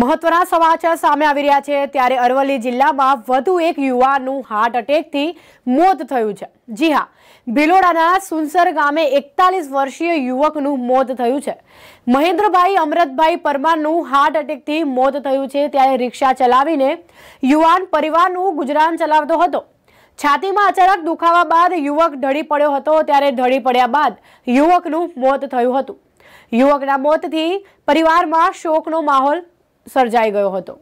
મહત્વના સમાચાર સામે આવી રહ્યા છે ત્યારે અરવલ્લી જિલ્લામાં વધુ એક યુવાનનું હાર્ટ અટેકથી મોત થયું છે જી હા ભિલોડાના સુનસર ગામે એકતાલીસ વર્ષીય યુવકનું મોત થયું છે મહેન્દ્રભાઈ અમરતભાઈ પરમારનું હાર્ટ અટેકથી મોત થયું છે ત્યારે રિક્ષા ચલાવીને યુવાન પરિવારનું ગુજરાન ચલાવતો હતો છાતીમાં અચાનક દુખાવા બાદ યુવક ઢળી પડ્યો હતો ત્યારે ઢળી પડ્યા બાદ યુવકનું મોત થયું હતું યુવકના મોતથી પરિવારમાં શોકનો માહોલ सर्जाई गयो हतो